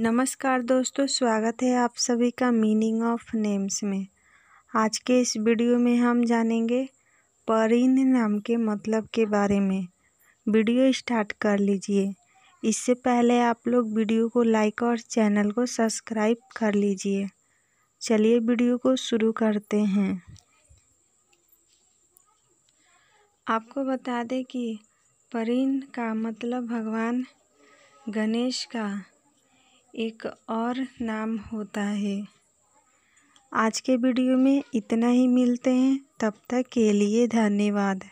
नमस्कार दोस्तों स्वागत है आप सभी का मीनिंग ऑफ नेम्स में आज के इस वीडियो में हम जानेंगे परिन नाम के मतलब के बारे में वीडियो स्टार्ट कर लीजिए इससे पहले आप लोग वीडियो को लाइक और चैनल को सब्सक्राइब कर लीजिए चलिए वीडियो को शुरू करते हैं आपको बता दें कि परिन का मतलब भगवान गणेश का एक और नाम होता है आज के वीडियो में इतना ही मिलते हैं तब तक के लिए धन्यवाद